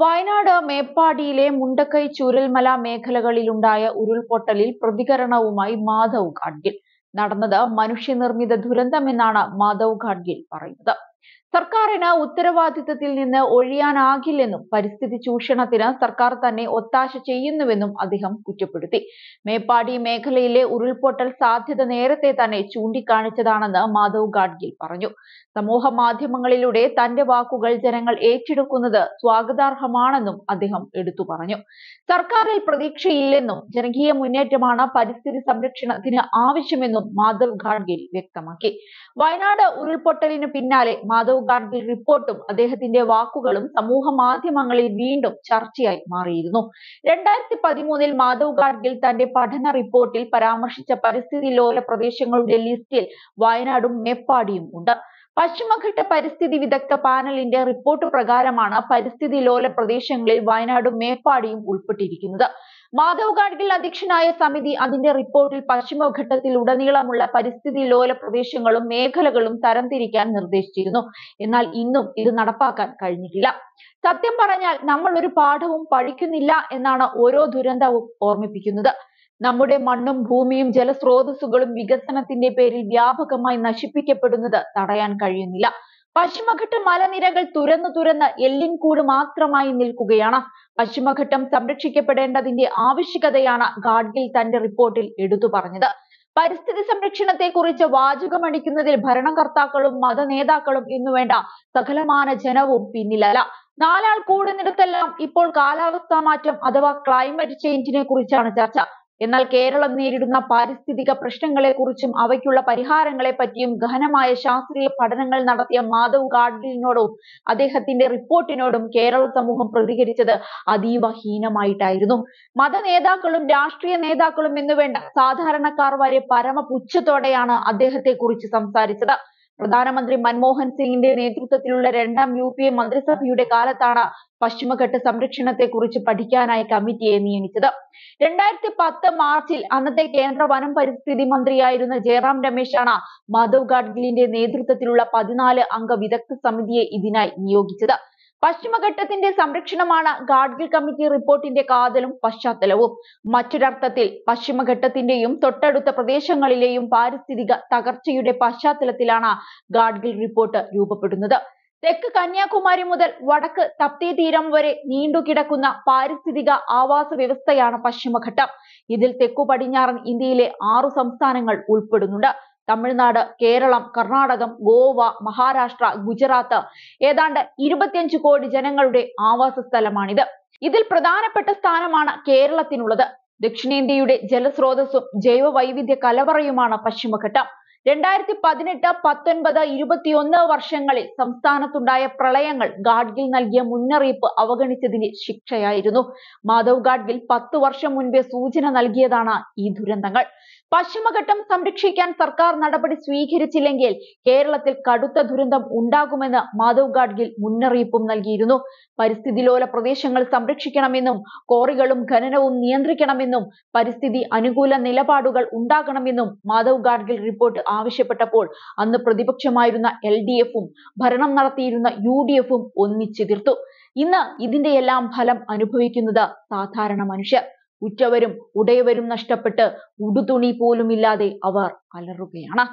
വയനാട് മേപ്പാടിയിലെ മുണ്ടക്കൈ ചൂരൽമല മേഖലകളിലുണ്ടായ ഉരുൾപൊട്ടലിൽ പ്രതികരണവുമായി മാധവ് ഗാഡ്ഗിൽ നടന്നത് മനുഷ്യനിർമ്മിത ദുരന്തമെന്നാണ് മാധവ് ഗാഡ്ഗിൽ പറയുന്നത് സർക്കാരിന് ഉത്തരവാദിത്തത്തിൽ നിന്ന് ഒഴിയാനാകില്ലെന്നും പരിസ്ഥിതി ചൂഷണത്തിന് സർക്കാർ തന്നെ ഒത്താശ ചെയ്യുന്നുവെന്നും അദ്ദേഹം കുറ്റപ്പെടുത്തി മേപ്പാടി മേഖലയിലെ ഉരുൾപൊട്ടൽ സാധ്യത നേരത്തെ തന്നെ ചൂണ്ടിക്കാണിച്ചതാണെന്ന് മാധവ് ഗാഡ്ഗിൽ പറഞ്ഞു സമൂഹ മാധ്യമങ്ങളിലൂടെ തന്റെ വാക്കുകൾ ജനങ്ങൾ ഏറ്റെടുക്കുന്നത് സ്വാഗതാർഹമാണെന്നും അദ്ദേഹം എടുത്തു പറഞ്ഞു സർക്കാരിൽ പ്രതീക്ഷയില്ലെന്നും ജനകീയ മുന്നേറ്റമാണ് പരിസ്ഥിതി സംരക്ഷണത്തിന് ആവശ്യമെന്നും മാധവ് ഗാഡ്ഗിൽ വ്യക്തമാക്കി വയനാട് ഉരുൾപൊട്ടലിന് പിന്നാലെ മാധവ് മുഖാർജി റിപ്പോർട്ടും അദ്ദേഹത്തിന്റെ വാക്കുകളും സമൂഹ മാധ്യമങ്ങളിൽ വീണ്ടും ചർച്ചയായി മാറിയിരുന്നു രണ്ടായിരത്തി പതിമൂന്നിൽ മാധവ് ഗാഡ്ഗിൽ തന്റെ പഠന റിപ്പോർട്ടിൽ പരാമർശിച്ച പരിസ്ഥിതി ലോല പ്രദേശങ്ങളുടെ ലിസ്റ്റിൽ വയനാടും മേപ്പാടിയും ഉണ്ട് പശ്ചിമഘട്ട പരിസ്ഥിതി വിദഗ്ധ പാനലിന്റെ റിപ്പോർട്ട് പ്രകാരമാണ് പരിസ്ഥിതി ലോല പ്രദേശങ്ങളിൽ വയനാടും മേപ്പാടിയും ഉൾപ്പെട്ടിരിക്കുന്നത് മാധവ് ഗാഡ്ഗിൽ അധ്യക്ഷനായ സമിതി അതിന്റെ റിപ്പോർട്ടിൽ പശ്ചിമഘട്ടത്തിൽ ഉടനീളമുള്ള പരിസ്ഥിതി ലോല പ്രദേശങ്ങളും മേഖലകളും തരംതിരിക്കാൻ നിർദ്ദേശിച്ചിരുന്നു എന്നാൽ ഇന്നും ഇത് നടപ്പാക്കാൻ കഴിഞ്ഞിട്ടില്ല സത്യം പറഞ്ഞാൽ നമ്മൾ ഒരു പാഠവും പഠിക്കുന്നില്ല എന്നാണ് ഓരോ ദുരന്തവും ഓർമ്മിപ്പിക്കുന്നത് നമ്മുടെ മണ്ണും ഭൂമിയും ജലസ്രോതസ്സുകളും വികസനത്തിന്റെ പേരിൽ വ്യാപകമായി നശിപ്പിക്കപ്പെടുന്നത് തടയാൻ കഴിയുന്നില്ല പശ്ചിമഘട്ട മലനിരകൾ തുരന്നു തുരന്ന് എല്ലിൻകൂട് മാത്രമായി നിൽക്കുകയാണ് പശ്ചിമഘട്ടം സംരക്ഷിക്കപ്പെടേണ്ടതിന്റെ ആവശ്യകതയാണ് ഗാഡ്ഗിൽ തന്റെ റിപ്പോർട്ടിൽ എടുത്തു പറഞ്ഞത് പരിസ്ഥിതി സംരക്ഷണത്തെക്കുറിച്ച് വാചകമടിക്കുന്നതിൽ ഭരണകർത്താക്കളും മത നേതാക്കളും വേണ്ട സകലമാന ജനവും പിന്നിലല്ല നാലാൾ കൂടുന്നിടത്തെല്ലാം ഇപ്പോൾ കാലാവസ്ഥാ മാറ്റം അഥവാ ക്ലൈമറ്റ് ചേഞ്ചിനെ കുറിച്ചാണ് ചർച്ച എന്നാൽ കേരളം നേരിടുന്ന പാരിസ്ഥിതിക പ്രശ്നങ്ങളെക്കുറിച്ചും അവയ്ക്കുള്ള പരിഹാരങ്ങളെപ്പറ്റിയും ഗഹനമായ ശാസ്ത്രീയ പഠനങ്ങൾ നടത്തിയ മാധവ് ഗാഡ്ഗിലിനോടും അദ്ദേഹത്തിന്റെ റിപ്പോർട്ടിനോടും കേരള സമൂഹം പ്രതികരിച്ചത് അതീവ ഹീനമായിട്ടായിരുന്നു മത നേതാക്കളും രാഷ്ട്രീയ നേതാക്കളും എന്നുവേണ്ട സാധാരണക്കാർ വരെ പരമപുച്ഛത്തോടെയാണ് അദ്ദേഹത്തെക്കുറിച്ച് സംസാരിച്ചത് പ്രധാനമന്ത്രി മൻമോഹൻ സിംഗിന്റെ നേതൃത്വത്തിലുള്ള രണ്ടാം യു പി എ മന്ത്രിസഭയുടെ കാലത്താണ് പശ്ചിമഘട്ട സംരക്ഷണത്തെക്കുറിച്ച് പഠിക്കാനായി കമ്മിറ്റിയെ നിയമിച്ചത് രണ്ടായിരത്തി പത്ത് മാർച്ചിൽ അന്നത്തെ കേന്ദ്ര വനം പരിസ്ഥിതി മന്ത്രിയായിരുന്ന ജയറാം രമേശാണ് മാധവ് ഗാഡ്ഗിലിന്റെ നേതൃത്വത്തിലുള്ള പതിനാല് അംഗ വിദഗ്ധ സമിതിയെ ഇതിനായി നിയോഗിച്ചത് പശ്ചിമഘട്ടത്തിന്റെ സംരക്ഷണമാണ് ഗാഡ്ഗിൽ കമ്മിറ്റി റിപ്പോർട്ടിന്റെ കാതലും പശ്ചാത്തലവും മറ്റൊരർത്ഥത്തിൽ പശ്ചിമഘട്ടത്തിന്റെയും തൊട്ടടുത്ത പ്രദേശങ്ങളിലെയും പാരിസ്ഥിതിക തകർച്ചയുടെ പശ്ചാത്തലത്തിലാണ് ഗാഡ്ഗിൽ റിപ്പോർട്ട് രൂപപ്പെടുന്നത് തെക്ക് കന്യാകുമാരി മുതൽ വടക്ക് തപ്തി തീരം വരെ നീണ്ടുകിടക്കുന്ന പാരിസ്ഥിതിക ആവാസ വ്യവസ്ഥയാണ് പശ്ചിമഘട്ടം ഇതിൽ തെക്കു പടിഞ്ഞാറൻ ഇന്ത്യയിലെ ആറു സംസ്ഥാനങ്ങൾ ഉൾപ്പെടുന്നുണ്ട് തമിഴ്നാട് കേരളം കർണാടകം ഗോവ മഹാരാഷ്ട്ര ഗുജറാത്ത് ഏതാണ്ട് ഇരുപത്തിയഞ്ചു കോടി ജനങ്ങളുടെ ആവാസ സ്ഥലമാണിത് ഇതിൽ പ്രധാനപ്പെട്ട സ്ഥാനമാണ് കേരളത്തിനുള്ളത് ദക്ഷിണേന്ത്യയുടെ ജലസ്രോതസ്സും ജൈവവൈവിധ്യ കലവറയുമാണ് പശ്ചിമഘട്ടം രണ്ടായിരത്തി പതിനെട്ട് പത്തൊൻപത് ഇരുപത്തിയൊന്ന് വർഷങ്ങളിൽ സംസ്ഥാനത്തുണ്ടായ പ്രളയങ്ങൾ ഗാഡ്ഗിൽ നൽകിയ മുന്നറിയിപ്പ് അവഗണിച്ചതിന് ശിക്ഷയായിരുന്നു മാധവ് ഗാഡ്ഗിൽ പത്തു വർഷം മുൻപേ സൂചന നൽകിയതാണ് ഈ ദുരന്തങ്ങൾ പശ്ചിമഘട്ടം സംരക്ഷിക്കാൻ സർക്കാർ നടപടി സ്വീകരിച്ചില്ലെങ്കിൽ കേരളത്തിൽ കടുത്ത ദുരന്തം ഉണ്ടാകുമെന്ന് മാധവ് ഗാഡ്ഗിൽ മുന്നറിയിപ്പും നൽകിയിരുന്നു പരിസ്ഥിതിലോല പ്രദേശങ്ങൾ സംരക്ഷിക്കണമെന്നും കോറികളും ഖനനവും നിയന്ത്രിക്കണമെന്നും പരിസ്ഥിതി അനുകൂല നിലപാടുകൾ ഉണ്ടാകണമെന്നും മാധവ് ഗാഡ്ഗിൽ റിപ്പോർട്ട് ആവശ്യപ്പെട്ടപ്പോൾ അന്ന് പ്രതിപക്ഷമായിരുന്ന എൽ ഡി എഫും ഭരണം നടത്തിയിരുന്ന യു ഡി എഫും തീർത്തു ഇന്ന് ഇതിന്റെ എല്ലാം ഫലം അനുഭവിക്കുന്നത് സാധാരണ മനുഷ്യർ ഉറ്റവരും ഉടയവരും നഷ്ടപ്പെട്ട് ഉടുതുണി പോലുമില്ലാതെ അവർ അലറുകയാണ്